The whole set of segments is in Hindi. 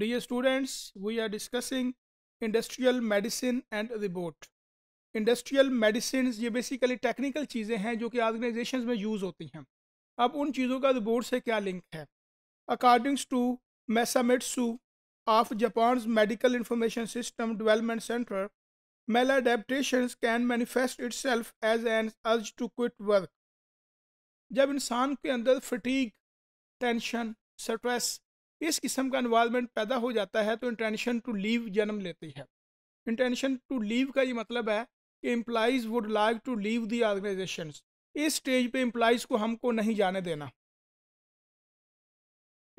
Dear students we are discussing industrial medicine and robot industrial medicine ये बेसिकली टेक्निकल चीज़ें हैं जो कि ऑर्गेनाइजेशन में यूज़ होती हैं अब उन चीज़ों का रिपोर्ट से क्या लिंक है accordings to Masamitsu of Japan medical information system development centre male adaptation can manifest itself as an urge to quit work जब इंसान के अंदर फटीक टेंशन स्ट्रेस इस किस्म का इन्वालमेंट पैदा हो जाता है तो इंटेंशन टू लीव जन्म लेती है इंटेंशन टू लीव का ये मतलब है कि employees would like to leave the organisation इस स्टेज पे एम्प्लाइज़ को हमको नहीं जाने देना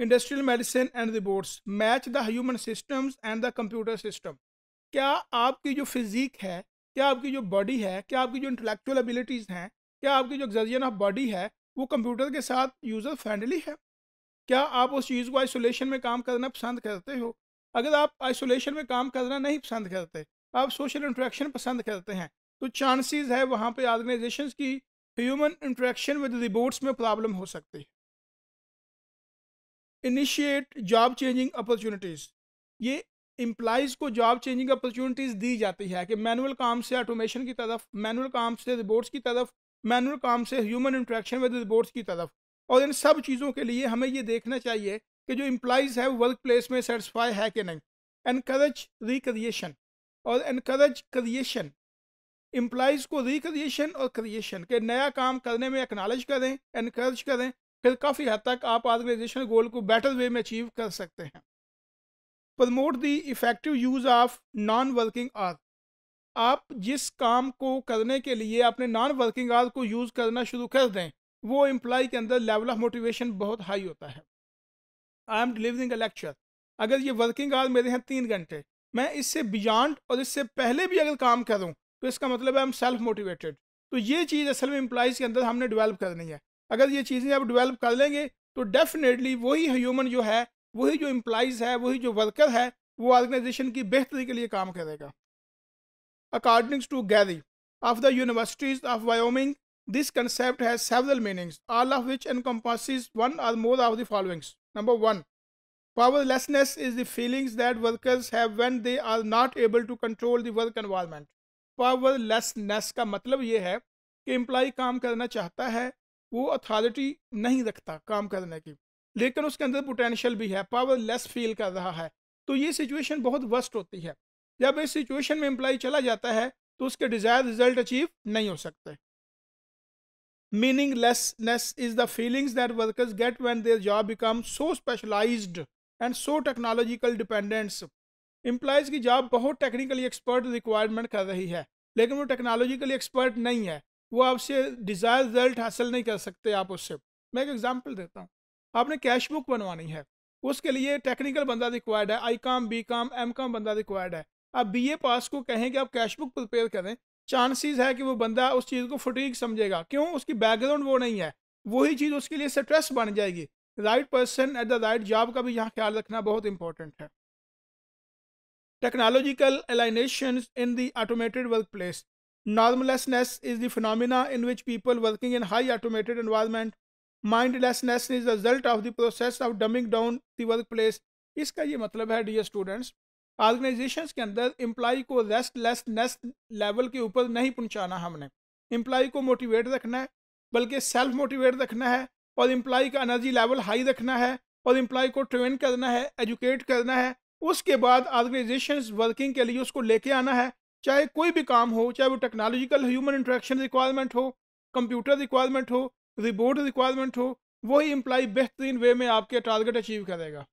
industrial medicine and boards match the human systems and the computer system क्या आपकी जो फिजिक है क्या आपकी जो बॉडी है क्या आपकी जो इंटेलेक्चुअल एबिलिटीज़ हैं क्या आपकी जो एक्जर्जन ऑफ बॉडी है वो कंप्यूटर के साथ यूज़र फ्रेंडली है क्या आप उस चीज़ को आइसोलेशन में काम करना पसंद करते हो अगर आप आइसोलेशन में काम करना नहीं पसंद करते आप सोशल इंट्रैक्शन पसंद करते हैं तो चांसेस है वहाँ पे ऑर्गेनाइजेशंस की ह्यूमन इंट्रैक्शन विद रिबोट्स में प्रॉब्लम हो सकती है इनिशिएट जॉब चेंजिंग अपॉर्चुनिटीज़ ये एम्प्लाइज को जॉब चेंजिंग अपॉर्चुनिटीज़ दी जाती है कि मैनुअल काम से ऑटोमेशन की तरफ मैनुअल काम से रिबोट्स की तरफ मैनुअल काम से ह्यूमन इंट्रैक्शन विद रिबोट्स की तरफ और इन सब चीज़ों के लिए हमें ये देखना चाहिए कि जो इम्प्लाइज़ है वो वर्क प्लेस में सेटिसफाई है कि नहीं एनकरेज रिक्रिएशन और इनक्रेज क्रिएशन इम्प्लाइज को रिक्रिएशन और क्रिएशन के नया काम करने में एक्नॉलेज करें इनक्रेज करें फिर काफ़ी हद तक आप ऑर्गेनाइजेशन गोल को बेटर वे में अचीव कर सकते हैं promote the effective use of non working hour आप जिस काम को करने के लिए अपने नॉन वर्किंग आर को यूज़ करना शुरू कर दें वो एम्प्लॉय के अंदर लेवल ऑफ मोटिवेशन बहुत हाई होता है I am delivering a lecture अगर ये वर्किंग आवर मेरे हैं तीन घंटे मैं इससे बियॉन्ड और इससे पहले भी अगर काम करूँ तो इसका मतलब है आई एम सेल्फ मोटिवेटेड तो ये चीज़ असल में एम्प्लॉज के अंदर हमने डिवेल्प करनी है अगर ये चीज़ें आप डिवेल्प कर लेंगे तो डेफिनेटली वही ह्यूमन जो है वही जो एम्प्लॉज है वही जो वर्कर है वो ऑर्गेनाइजेशन की बेहतरी के लिए काम करेगा according to Gary of the universities of Wyoming This concept has several meanings, all of which encompasses one or more of the following. Number 1. Powerlessness is the feelings that workers have when they are not able to control the work environment. powerlessness ka matlab ye hai ki employee kaam karna chahta hai wo authority nahi rakhta kaam karne ki lekin uske andar potential bhi hai powerless feel kar raha hai to ye situation bahut worst hoti hai jab is situation mein employee chala jata hai to uske desired result achieve nahi ho sakte meaninglessness is the feelings that workers get when their job becomes so specialized and so technological dependence employees की जॉब बहुत टेक्निकली एक्सपर्ट रिक्वायरमेंट कर रही है लेकिन वो टेक्नोलॉजिकली एक्सपर्ट नहीं है वो आपसे डिज़ायर रिजल्ट हासिल नहीं कर सकते आप उससे मैं एक एग्जांपल देता हूँ आपने कैश बुक बनवानी है उसके लिए टेक्निकल बंदा रिक्वायर्ड है आई काम बी काम एम काम बंदा रिक्वायर्ड है आप बी ए पास को कहें कि आप कैश बुक प्रिपेयर करें चांसेस है कि वो बंदा उस चीज़ को फटीक समझेगा क्यों उसकी बैकग्राउंड वो नहीं है वही चीज़ उसके लिए स्ट्रेस बन जाएगी right person at the right job का भी यहाँ ख्याल रखना बहुत इंपॉर्टेंट है technological alienation in the automated workplace normlessness is the phenomena in which people working in high automated environment mindlessness is the result of the process of dumbing down the workplace इसका ये मतलब है डियर स्टूडेंट्स ऑर्गेनाइजेशन के अंदर एम्प्लाई को रेस्ट लेसनेस लेवल के ऊपर नहीं पहुंचाना हमने एम्प्लाई को मोटिवेट रखना है बल्कि सेल्फ मोटिवेट रखना है और एम्प्लाई का एनर्जी लेवल हाई रखना है और एम्प्लाई को ट्रेन करना है एजुकेट करना है उसके बाद ऑर्गेनाइजेशन वर्किंग के लिए उसको लेके आना है चाहे कोई भी काम हो चाहे वो टेक्नोलॉजिकल ह्यूमन इंट्रैक्शन रिक्वायरमेंट हो कंप्यूटर रिक्वायरमेंट हो रिबोट रिक्वायरमेंट हो वही एम्प्लाई बेहतरीन वे में आपके टारगेट अचीव करेगा